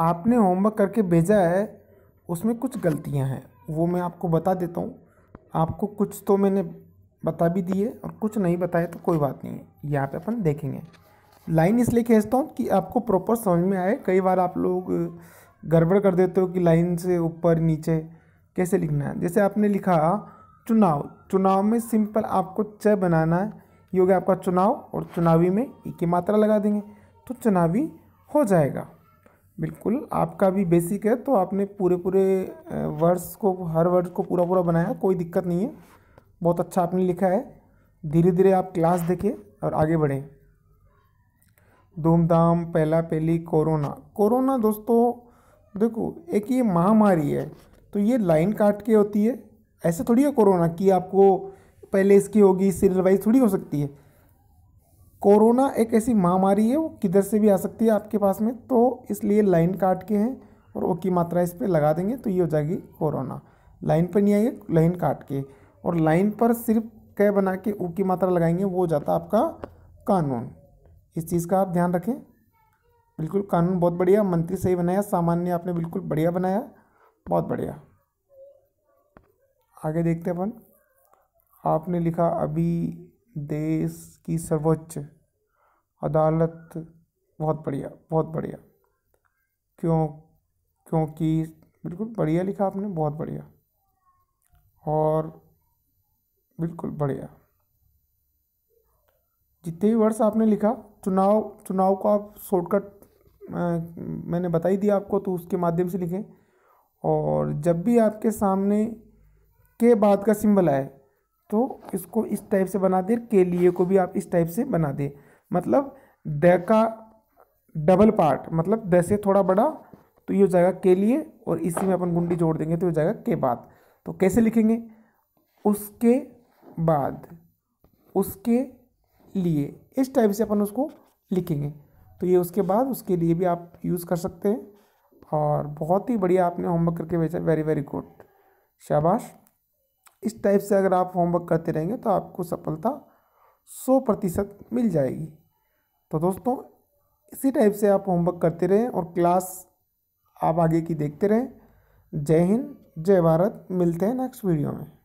आपने होमवर्क करके भेजा है उसमें कुछ गलतियां हैं वो मैं आपको बता देता हूँ आपको कुछ तो मैंने बता भी दिए और कुछ नहीं बताए तो कोई बात नहीं है यहाँ पे अपन देखेंगे लाइन इसलिए खेचता हूँ कि आपको प्रॉपर समझ में आए कई बार आप लोग गड़बड़ कर देते हो कि लाइन से ऊपर नीचे कैसे लिखना है जैसे आपने लिखा चुनाव चुनाव में सिंपल आपको च बनाना है ये हो गया आपका चुनाव और चुनावी में एक ही मात्रा लगा देंगे तो चुनावी हो जाएगा बिल्कुल आपका भी बेसिक है तो आपने पूरे पूरे वर्ड्स को हर वर्ड को पूरा पूरा बनाया कोई दिक्कत नहीं है बहुत अच्छा आपने लिखा है धीरे धीरे आप क्लास देखें और आगे बढ़ें धूमधाम पहला पहली कोरोना कोरोना दोस्तों देखो एक ये महामारी है तो ये लाइन काट के होती है ऐसे थोड़ी है कोरोना कि आपको पहले इसकी होगी सिर रवाई थोड़ी हो सकती है कोरोना एक ऐसी महामारी है वो किधर से भी आ सकती है आपके पास में तो इसलिए लाइन काट के हैं और ओ की मात्रा इस पर लगा देंगे तो ये हो जाएगी कोरोना लाइन पर नहीं आएगी लाइन काट के और लाइन पर सिर्फ कह बना के ओ की मात्रा लगाएंगे वो हो जाता आपका कानून इस चीज़ का आप ध्यान रखें बिल्कुल कानून बहुत बढ़िया मंत्री सही बनाया सामान्य आपने बिल्कुल बढ़िया बनाया बहुत बढ़िया आगे देखते अपन आपने लिखा अभी देश की सर्वोच्च अदालत बहुत बढ़िया बहुत बढ़िया क्यों क्योंकि बिल्कुल बढ़िया लिखा आपने बहुत बढ़िया और बिल्कुल बढ़िया जितने भी वर्ड्स आपने लिखा चुनाव चुनाव को आप शॉर्टकट मैंने बताई दिया आपको तो उसके माध्यम से लिखें और जब भी आपके सामने के बाद का सिंबल आए तो इसको इस टाइप से बना दें के लिए को भी आप इस टाइप से बना दें मतलब द का डबल पार्ट मतलब दस थोड़ा बड़ा तो ये हो जाएगा के लिए और इसी में अपन गुंडी जोड़ देंगे तो हो जाएगा के बाद तो कैसे लिखेंगे उसके बाद उसके लिए इस टाइप से अपन उसको लिखेंगे तो ये उसके बाद उसके लिए भी आप यूज़ कर सकते हैं और बहुत ही बढ़िया आपने होमवर्क करके भेजा वेरी वेरी गुड शाबाश इस टाइप से अगर आप होमवर्क करते रहेंगे तो आपको सफलता सौ प्रतिशत मिल जाएगी तो दोस्तों इसी टाइप से आप होमवर्क करते रहें और क्लास आप आगे की देखते रहें जय हिंद जय भारत मिलते हैं नेक्स्ट वीडियो में